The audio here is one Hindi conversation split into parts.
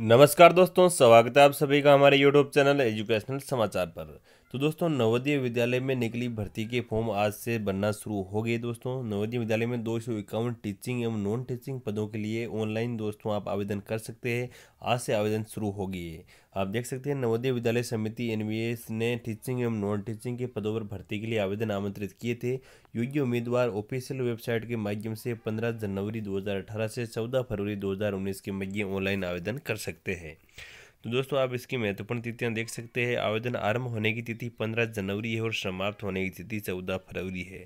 नमस्कार दोस्तों स्वागत है आप सभी का हमारे यूट्यूब चैनल एजुकेशनल समाचार पर तो दोस्तों नवोदय विद्यालय में निकली भर्ती के फॉर्म आज से बनना शुरू हो गए दोस्तों नवोदय विद्यालय में दो टीचिंग एवं नॉन टीचिंग पदों के लिए ऑनलाइन दोस्तों आप आवेदन कर सकते हैं आज से आवेदन शुरू हो गई है आप देख सकते हैं नवोदय विद्यालय समिति एन ने टीचिंग एवं नॉन टीचिंग के पदों पर भर्ती के लिए आवेदन आमंत्रित किए थे योग्य उम्मीदवार ऑफिशियल वेबसाइट के माध्यम से पंद्रह जनवरी दो से चौदह फरवरी दो के मध्य ऑनलाइन आवेदन कर सकते हैं तो दोस्तों आप इसकी महत्वपूर्ण तिथियां देख सकते हैं आवेदन आरंभ होने की तिथि 15 जनवरी है और समाप्त होने की तिथि 14 फरवरी है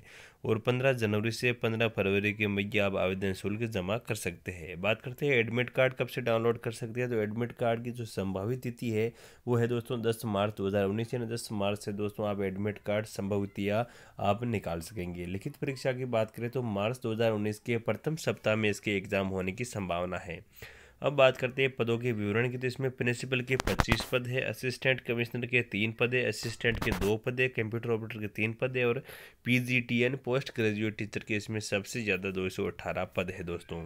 और 15 जनवरी से 15 फरवरी के मध्य आप आवेदन शुल्क जमा कर सकते हैं बात करते हैं एडमिट कार्ड कब से डाउनलोड कर सकते हैं तो एडमिट कार्ड की जो संभावित तिथि है वो है दोस्तों दस मार्च दो हज़ार उन्नीस यानी दस मार्च से दोस्तों आप एडमिट कार्ड संभवतिया आप निकाल सकेंगे लिखित परीक्षा की बात करें तो मार्च दो के प्रथम सप्ताह में इसके एग्ज़ाम होने की संभावना है अब बात करते हैं पदों के विवरण की तो इसमें प्रिंसिपल के पच्चीस पद है असिस्टेंट कमिश्नर के तीन पद है असिस्टेंट के दो पद है कंप्यूटर ऑपरेटर के तीन पद है और पीजीटीएन पोस्ट ग्रेजुएट टीचर के इसमें सबसे ज़्यादा दो पद है दोस्तों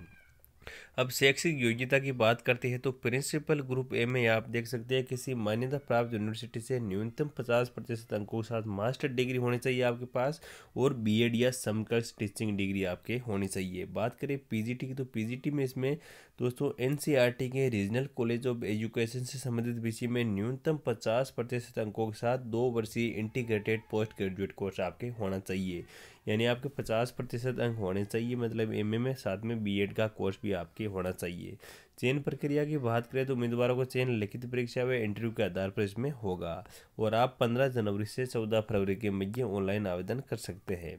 अब शैक्षिक योग्यता की बात करते हैं तो प्रिंसिपल ग्रुप ए में आप देख सकते हैं किसी मान्यता प्राप्त यूनिवर्सिटी से न्यूनतम पचास प्रतिशत अंकों के साथ मास्टर डिग्री होनी चाहिए आपके पास और बीएड या समकक्ष टीचिंग डिग्री आपके होनी चाहिए बात करें पीजीटी की तो पीजीटी में इसमें दोस्तों एन e के रीजनल कॉलेज ऑफ एजुकेशन से संबंधित विषय में न्यूनतम पचास प्रतिशत अंकों के साथ दो वर्षीय इंटीग्रेटेड पोस्ट ग्रेजुएट कोर्स आपके होना चाहिए यानी आपके पचास प्रतिशत अंक होने चाहिए मतलब एम में साथ में बी का कोर्स भी आपके होना चाहिए चयन प्रक्रिया की बात करें तो उम्मीदवारों को चयन लिखित परीक्षा व इंटरव्यू के आधार पर इसमें होगा और आप पंद्रह जनवरी से चौदह फरवरी के मध्य ऑनलाइन आवेदन कर सकते हैं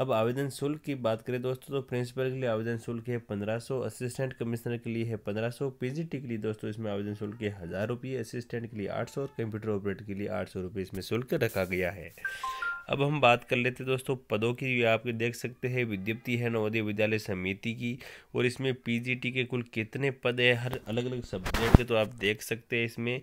अब आवेदन शुल्क की बात करें दोस्तों तो प्रिंसिपल के लिए आवेदन शुल्क है पंद्रह सौ असिस्टेंट कमिश्नर के लिए है पंद्रह सौ पी जी टी के लिए दोस्तों इसमें आवेदन शुल्क है हज़ार रुपये असिस्टेंट के लिए आठ सौ और कंप्यूटर ऑपरेटर के लिए आठ सौ रुपये इसमें शुल्क रखा गया है अब हम बात कर लेते हैं दोस्तों पदों की आप देख सकते हैं विज्ञप्ति है नवोदय विद्यालय समिति की और इसमें पीजीटी के कुल कितने पद है हर अलग अलग सब्जेक्ट के तो आप देख सकते हैं इसमें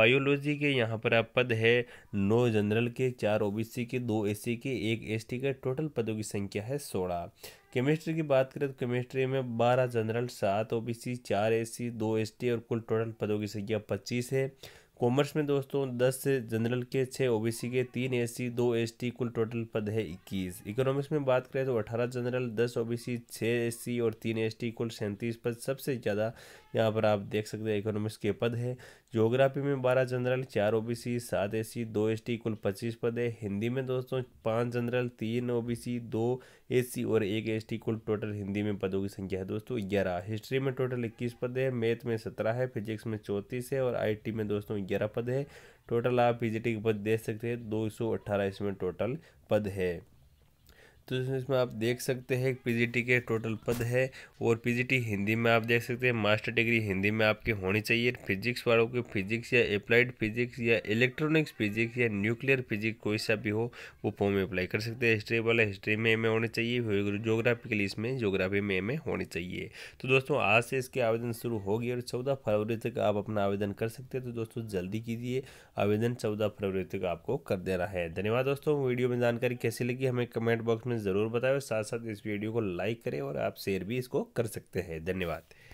बायोलॉजी के यहाँ पर आप पद है नौ जनरल के चार ओबीसी के दो एस के एक एस के टोटल पदों की संख्या है सोलह केमिस्ट्री की बात करें तो केमिस्ट्री में बारह जनरल सात सी चार सी दो एसटी और कुल टोटल पदों की संख्या पच्चीस है कॉमर्स में दोस्तों दस जनरल के छः ओ के तीन सी दो टी कुल टोटल पद है इक्कीस इकोनॉमिक्स में बात करें तो अठारह जनरल दस ओ बी सी छः सी और तीन टी कुल सैंतीस पद सबसे ज़्यादा यहाँ पर आप देख सकते हैं इकोनॉमिक्स के पद है जोग्राफी में बारह जनरल चार ओबीसी सात सी दो एसटी कुल पच्चीस पद है हिंदी में दोस्तों पाँच जनरल तीन ओबीसी दो एससी और एक एसटी कुल टोटल हिंदी में पदों की संख्या है दोस्तों ग्यारह हिस्ट्री में टोटल इक्कीस पद है मैथ में सत्रह है फिजिक्स में चौंतीस है और आईटी में दोस्तों ग्यारह पद है टोटल आप पी के पद देख सकते हैं दो इसमें टोटल पद है तो इसमें आप देख सकते हैं पीजीटी के टोटल पद है और पीजीटी हिंदी में आप देख सकते हैं मास्टर डिग्री हिंदी में आपकी होनी चाहिए फिजिक्स वालों के फिजिक्स या अप्लाइड फिजिक्स या इलेक्ट्रॉनिक्स फिजिक्स या न्यूक्लियर फिजिक्स कोई सा भी हो वो फॉर्म में अप्लाई कर सकते हैं हिस्ट्री वाला हिस्ट्री में एम होनी चाहिए जोग्राफिकली इसमें जोग्राफी में एम होनी चाहिए तो दोस्तों आज से इसके आवेदन शुरू होगी और चौदह फरवरी तक आप अपना आवेदन कर सकते हैं तो दोस्तों जल्दी कीजिए आवेदन चौदह फरवरी तक आपको कर देना है धन्यवाद दोस्तों वीडियो में जानकारी कैसी लगी हमें कमेंट बॉक्स में में ज़रूर बताएं और साथ साथ इस वीडियो को लाइक करें और आप शेयर भी इसको कर सकते हैं धन्यवाद